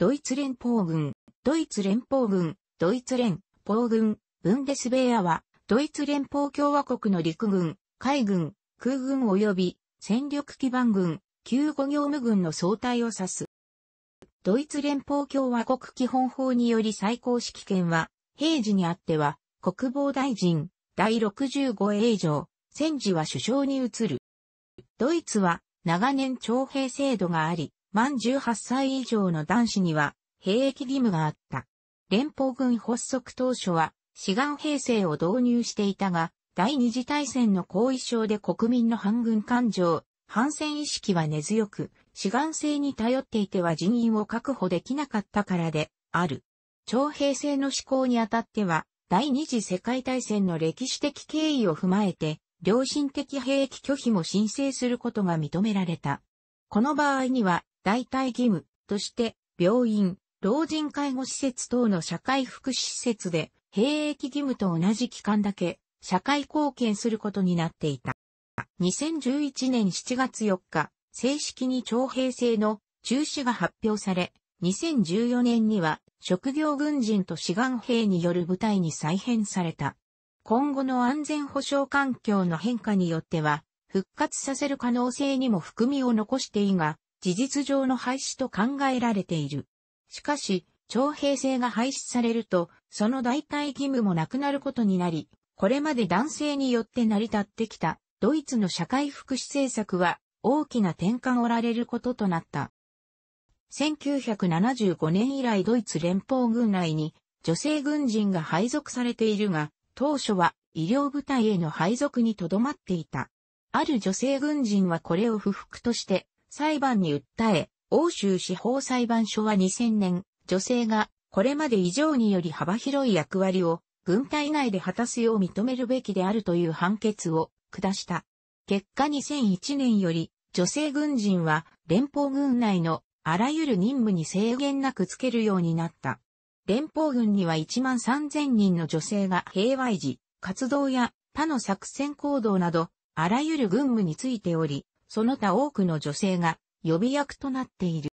ドイツ連邦軍、ドイツ連邦軍、ドイツ連邦軍、ブンデスベアは、ドイツ連邦共和国の陸軍、海軍、空軍及び戦力基盤軍、救護業務軍の総体を指す。ドイツ連邦共和国基本法により最高指揮権は、平時にあっては、国防大臣、第 65A 上、戦時は首相に移る。ドイツは長年徴兵制度があり、満18歳以上の男子には、兵役義務があった。連邦軍発足当初は、志願兵制を導入していたが、第二次大戦の後遺症で国民の反軍感情、反戦意識は根強く、志願制に頼っていては人員を確保できなかったからで、ある。徴兵制の施行にあたっては、第二次世界大戦の歴史的経緯を踏まえて、良心的兵役拒否も申請することが認められた。この場合には、代替義務として、病院、老人介護施設等の社会福祉施設で、兵役義務と同じ期間だけ、社会貢献することになっていた。2011年7月4日、正式に徴兵制の中止が発表され、2014年には職業軍人と志願兵による部隊に再編された。今後の安全保障環境の変化によっては、復活させる可能性にも含みを残していいが、事実上の廃止と考えられている。しかし、徴兵制が廃止されると、その代替義務もなくなることになり、これまで男性によって成り立ってきた、ドイツの社会福祉政策は、大きな転換をられることとなった。1975年以来ドイツ連邦軍内に女性軍人が配属されているが、当初は医療部隊への配属にとどまっていた。ある女性軍人はこれを不服として裁判に訴え、欧州司法裁判所は2000年、女性がこれまで以上により幅広い役割を軍隊内で果たすよう認めるべきであるという判決を下した。結果2001年より女性軍人は連邦軍内のあらゆる任務に制限なくつけるようになった。連邦軍には1万3000人の女性が平和維持、活動や他の作戦行動など、あらゆる軍務についており、その他多くの女性が予備役となっている。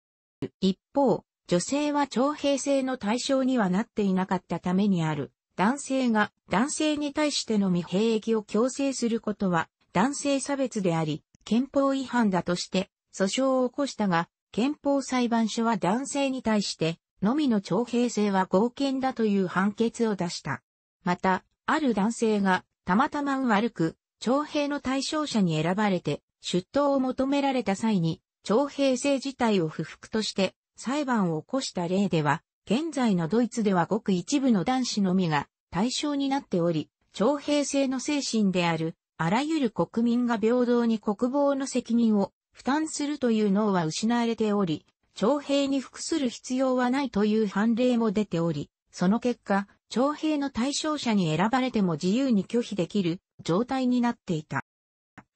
一方、女性は徴兵制の対象にはなっていなかったためにある。男性が男性に対してのみ兵役を強制することは男性差別であり、憲法違反だとして訴訟を起こしたが、憲法裁判所は男性に対してのみの徴兵制は合憲だという判決を出した。また、ある男性がたまたま運悪く徴兵の対象者に選ばれて出頭を求められた際に、徴兵制自体を不服として裁判を起こした例では、現在のドイツではごく一部の男子のみが対象になっており、徴兵制の精神である、あらゆる国民が平等に国防の責任を負担するという脳は失われており、徴兵に服する必要はないという判例も出ており、その結果、徴兵の対象者に選ばれても自由に拒否できる状態になっていた。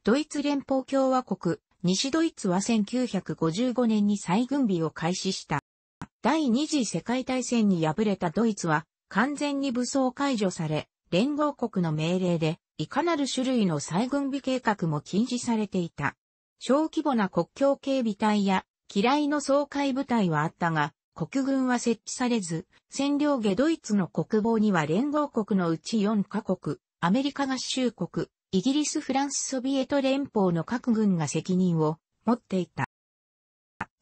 ドイツ連邦共和国、西ドイツは1955年に再軍備を開始した。第二次世界大戦に敗れたドイツは完全に武装解除され、連合国の命令でいかなる種類の再軍備計画も禁止されていた。小規模な国境警備隊や嫌いの総会部隊はあったが、国軍は設置されず、占領下ドイツの国防には連合国のうち4カ国、アメリカ合衆国、イギリス・フランス・ソビエト連邦の各軍が責任を持っていた。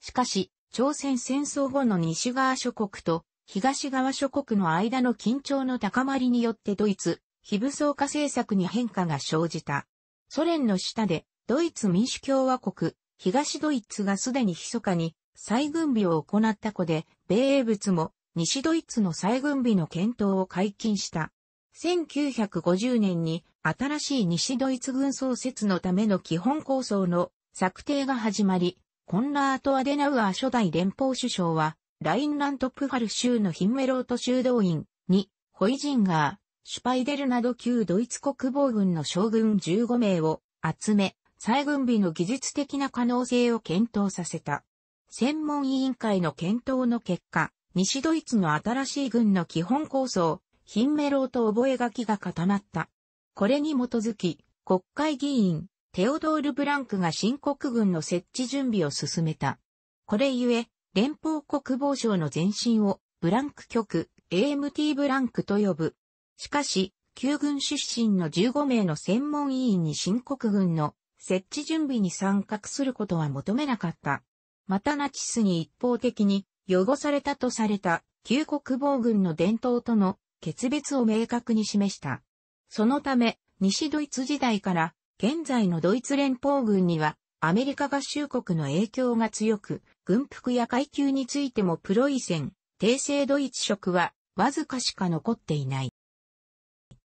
しかし、朝鮮戦争後の西側諸国と東側諸国の間の緊張の高まりによってドイツ、非武装化政策に変化が生じた。ソ連の下で、ドイツ民主共和国、東ドイツがすでに密かに再軍備を行った子で、米英物も西ドイツの再軍備の検討を解禁した。1950年に新しい西ドイツ軍創設のための基本構想の策定が始まり、コンラート・アデナウアー初代連邦首相は、ラインラント・プハル州のヒンメロート修道院に、ホイジンガー、シュパイデルなど旧ドイツ国防軍の将軍15名を集め、再軍備の技術的な可能性を検討させた。専門委員会の検討の結果、西ドイツの新しい軍の基本構想、ヒンメロート覚書が固まった。これに基づき、国会議員、テオドール・ブランクが新国軍の設置準備を進めた。これゆえ、連邦国防省の前身をブランク局 AMT ブランクと呼ぶ。しかし、旧軍出身の15名の専門委員に新国軍の設置準備に参画することは求めなかった。またナチスに一方的に汚されたとされた旧国防軍の伝統との決別を明確に示した。そのため、西ドイツ時代から、現在のドイツ連邦軍には、アメリカ合衆国の影響が強く、軍服や階級についてもプロイセン、帝政ドイツ色は、わずかしか残っていない。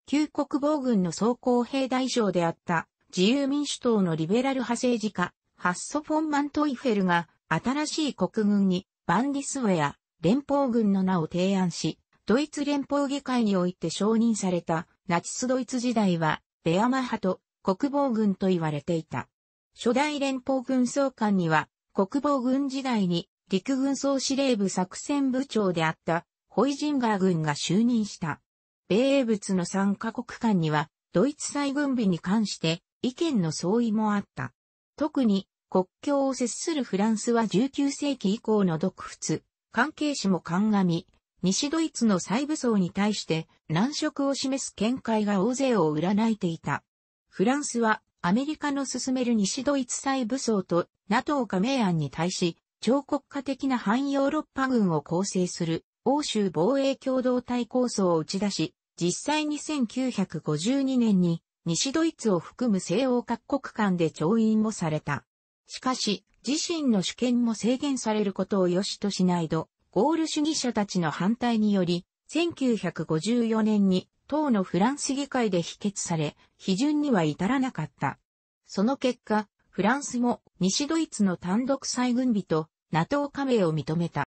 旧国防軍の総甲兵大将であった、自由民主党のリベラル派政治家、ハッソ・フォン・マントイフェルが、新しい国軍に、バンディスウェア、連邦軍の名を提案し、ドイツ連邦議会において承認されたナチスドイツ時代は、ベアマハと国防軍と言われていた。初代連邦軍総監には、国防軍時代に陸軍総司令部作戦部長であったホイジンガー軍が就任した。米英仏の参加国間には、ドイツ再軍備に関して意見の相違もあった。特に国境を接するフランスは19世紀以降の独仏、関係史も鑑み、西ドイツの再武装に対して難色を示す見解が大勢を占いていた。フランスはアメリカの進める西ドイツ再武装と NATO 加盟案に対し、超国家的な反ヨーロッパ軍を構成する欧州防衛共同体構想を打ち出し、実際に1952年に西ドイツを含む西欧各国間で調印もされた。しかし、自身の主権も制限されることを良しとしないど、ゴール主義者たちの反対により、1954年に党のフランス議会で否決され、批准には至らなかった。その結果、フランスも西ドイツの単独再軍備と NATO 加盟を認めた。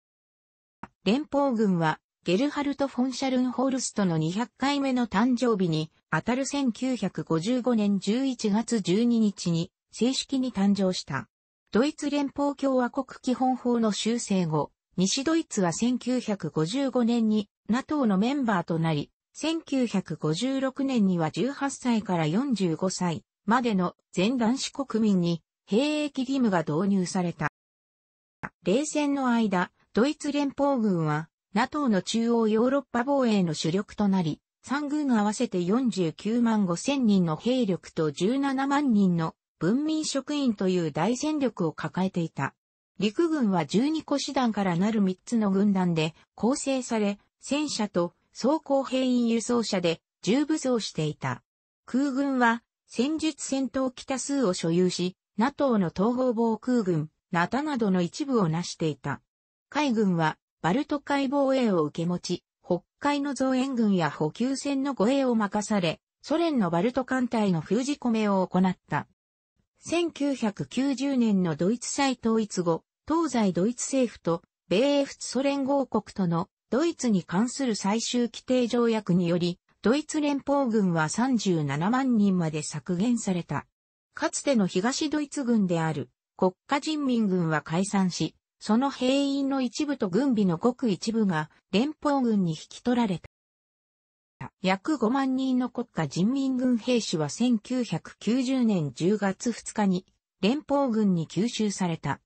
連邦軍はゲルハルト・フォン・シャルンホールストの200回目の誕生日に、あたる1955年11月12日に正式に誕生した。ドイツ連邦共和国基本法の修正後、西ドイツは1955年に NATO のメンバーとなり、1956年には18歳から45歳までの全男子国民に兵役義務が導入された。冷戦の間、ドイツ連邦軍は NATO の中央ヨーロッパ防衛の主力となり、3軍合わせて49万5千人の兵力と17万人の文民職員という大戦力を抱えていた。陸軍は12個師団からなる3つの軍団で構成され、戦車と装甲兵員輸送車で重武装していた。空軍は戦術戦闘機多数を所有し、NATO の統合防空軍、ナタなどの一部を成していた。海軍はバルト海防衛を受け持ち、北海の増援軍や補給船の護衛を任され、ソ連のバルト艦隊の封じ込めを行った。1990年のドイツ再統一後、東西ドイツ政府と米英仏ソ連合国とのドイツに関する最終規定条約により、ドイツ連邦軍は37万人まで削減された。かつての東ドイツ軍である国家人民軍は解散し、その兵員の一部と軍備のごく一部が連邦軍に引き取られた。。約5万人の国家人民軍兵士は1990年10月2日に連邦軍に吸収された。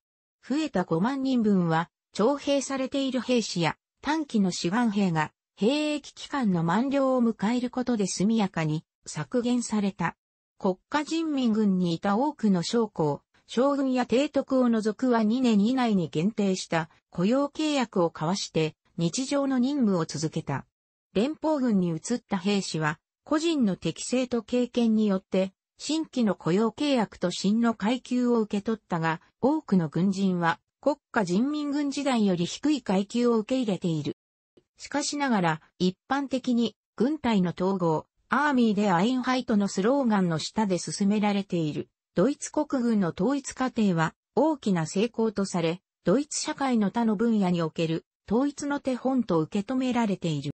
増えた5万人分は、徴兵されている兵士や短期の志願兵が兵役期間の満了を迎えることで速やかに削減された。国家人民軍にいた多くの将校、将軍や提督を除くは2年以内に限定した雇用契約を交わして日常の任務を続けた。連邦軍に移った兵士は、個人の適性と経験によって、新規の雇用契約と新の階級を受け取ったが、多くの軍人は国家人民軍時代より低い階級を受け入れている。しかしながら、一般的に軍隊の統合、アーミーでアインハイトのスローガンの下で進められている、ドイツ国軍の統一過程は大きな成功とされ、ドイツ社会の他の分野における統一の手本と受け止められている。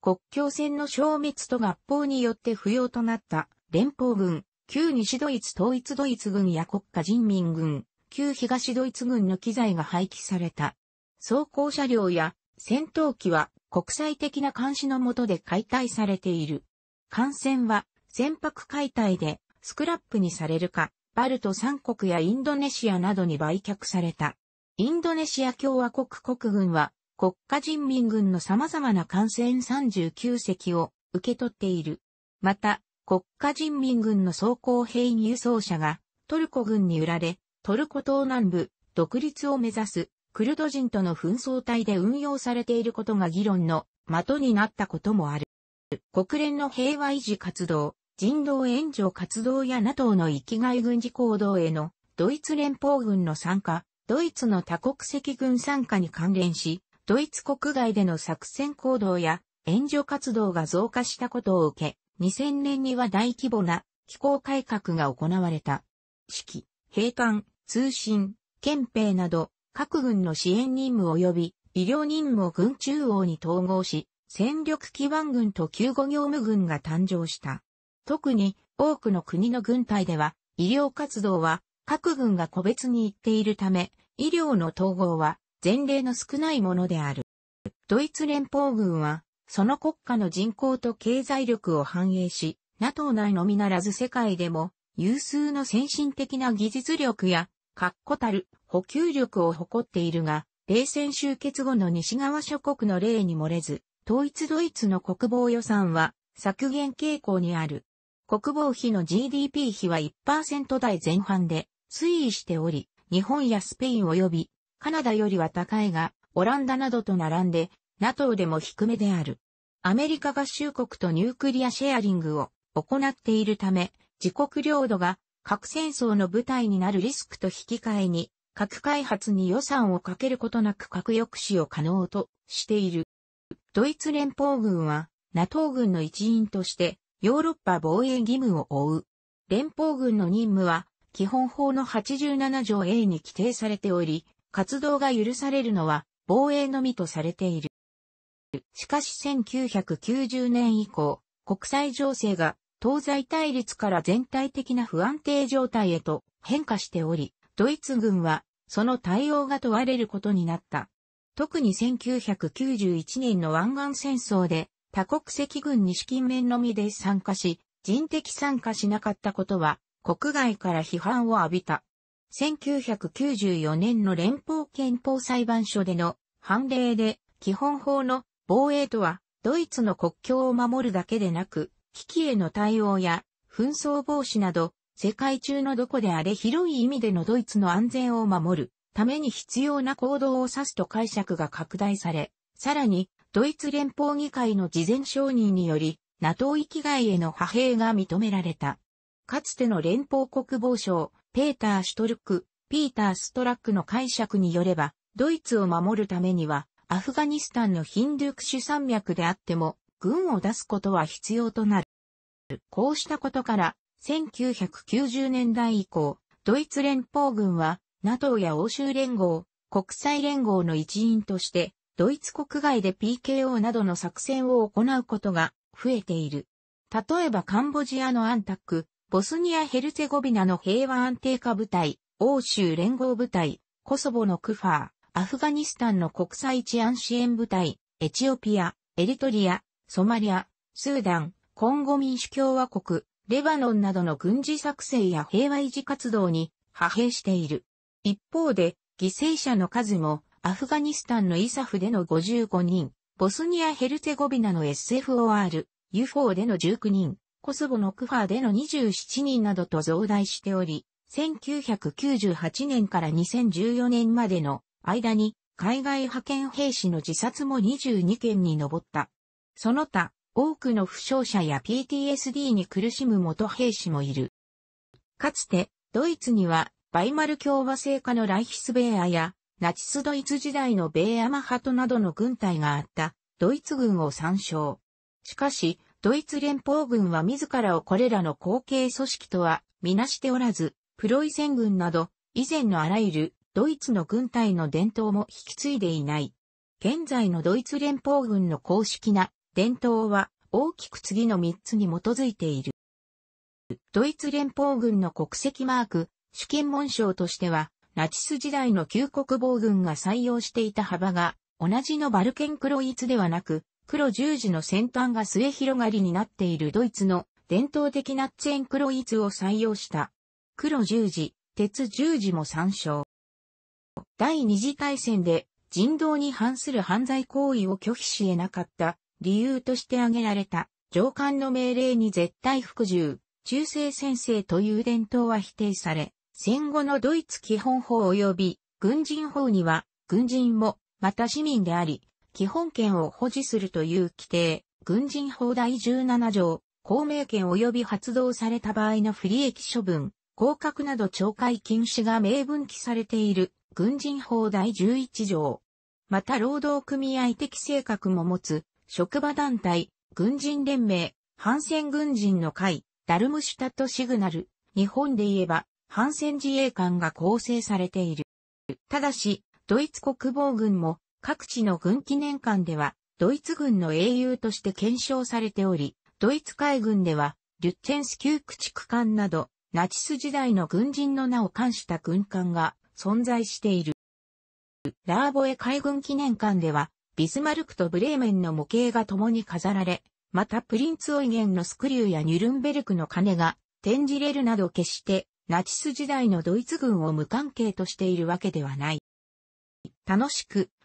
国境線の消滅と合法によって不要となった連邦軍、旧西ドイツ統一ドイツ軍や国家人民軍、旧東ドイツ軍の機材が廃棄された。装甲車両や戦闘機は国際的な監視の下で解体されている。艦船は船舶解体でスクラップにされるか、バルト三国やインドネシアなどに売却された。インドネシア共和国国軍は国家人民軍の様々な艦船39隻を受け取っている。また、国家人民軍の装甲兵員輸送車がトルコ軍に売られ、トルコ東南部独立を目指すクルド人との紛争体で運用されていることが議論の的になったこともある。国連の平和維持活動、人道援助活動や NATO の域外軍事行動へのドイツ連邦軍の参加、ドイツの多国籍軍参加に関連し、ドイツ国外での作戦行動や援助活動が増加したことを受け、2000年には大規模な気候改革が行われた。指揮、兵艦、通信、憲兵など、各軍の支援任務及び医療任務を軍中央に統合し、戦力基盤軍と救護業務軍が誕生した。特に多くの国の軍隊では、医療活動は各軍が個別に行っているため、医療の統合は前例の少ないものである。ドイツ連邦軍は、その国家の人口と経済力を反映し、NATO 内のみならず世界でも、有数の先進的な技術力や、確固たる補給力を誇っているが、冷戦終結後の西側諸国の例に漏れず、統一ドイツの国防予算は削減傾向にある。国防費の GDP 比は1%台前半で推移しており、日本やスペイン及びカナダよりは高いが、オランダなどと並んで、NATO でも低めである。アメリカ合衆国とニュークリアシェアリングを行っているため、自国領土が核戦争の舞台になるリスクと引き換えに、核開発に予算をかけることなく核抑止を可能としている。ドイツ連邦軍は NATO 軍の一員としてヨーロッパ防衛義務を負う。連邦軍の任務は基本法の87条 A に規定されており、活動が許されるのは防衛のみとされている。しかし1990年以降、国際情勢が東西対立から全体的な不安定状態へと変化しており、ドイツ軍はその対応が問われることになった。特に1991年の湾岸戦争で多国籍軍に資金面のみで参加し、人的参加しなかったことは国外から批判を浴びた。1994年の連邦憲法裁判所での判例で基本法の防衛とはドイツの国境を守るだけでなく危機への対応や紛争防止など世界中のどこであれ広い意味でのドイツの安全を守るために必要な行動を指すと解釈が拡大され、さらにドイツ連邦議会の事前承認により NATO 域外への派兵が認められた。かつての連邦国防省ペーター・シュトルク、ピーター・ストラックの解釈によれば、ドイツを守るためには、アフガニスタンのヒンドゥクシュ山脈であっても、軍を出すことは必要となる。こうしたことから、1990年代以降、ドイツ連邦軍は、NATO や欧州連合、国際連合の一員として、ドイツ国外で PKO などの作戦を行うことが増えている。例えばカンボジアのアンタック、ボスニア・ヘルツェゴビナの平和安定化部隊、欧州連合部隊、コソボのクファー、アフガニスタンの国際治安支援部隊、エチオピア、エリトリア、ソマリア、スーダン、コンゴ民主共和国、レバノンなどの軍事作成や平和維持活動に派兵している。一方で、犠牲者の数も、アフガニスタンのイサフでの55人、ボスニア・ヘルツェゴビナの SFOR、UFO での19人、コスボのクファーでの27人などと増大しており、1998年から2014年までの間に海外派遣兵士の自殺も22件に上った。その他、多くの負傷者や PTSD に苦しむ元兵士もいる。かつて、ドイツには、バイマル共和制下のライヒスベーアや、ナチスドイツ時代のベーアマハトなどの軍隊があった、ドイツ軍を参照。しかし、ドイツ連邦軍は自らをこれらの後継組織とはみなしておらず、プロイセン軍など、以前のあらゆるドイツの軍隊の伝統も引き継いでいない。現在のドイツ連邦軍の公式な伝統は大きく次の3つに基づいている。ドイツ連邦軍の国籍マーク、主権紋章としては、ナチス時代の旧国防軍が採用していた幅が、同じのバルケンクロイツではなく、黒十字の先端が末広がりになっているドイツの伝統的なチェーン黒イーツを採用した。黒十字、鉄十字も参照。第二次大戦で人道に反する犯罪行為を拒否し得なかった理由として挙げられた上官の命令に絶対服従、中世先生という伝統は否定され、戦後のドイツ基本法及び軍人法には軍人もまた市民であり、基本権を保持するという規定、軍人法第17条、公明権及び発動された場合の不利益処分、降格など懲戒禁止が明文記されている、軍人法第11条。また労働組合的性格も持つ、職場団体、軍人連盟、反戦軍人の会、ダルムシュタットシグナル、日本で言えば、反戦自衛官が構成されている。ただし、ドイツ国防軍も各地の軍記念館では、ドイツ軍の英雄として検証されており、ドイツ海軍では、リュッチェンスキューク艦など、ナチス時代の軍人の名を冠した軍艦が存在している。ラーボエ海軍記念館では、ビスマルクとブレーメンの模型が共に飾られ、またプリンツオイゲンのスクリューやニュルンベルクの鐘が展示れるなど決してナチス時代のドイツ軍を無関係としているわけではない。楽しく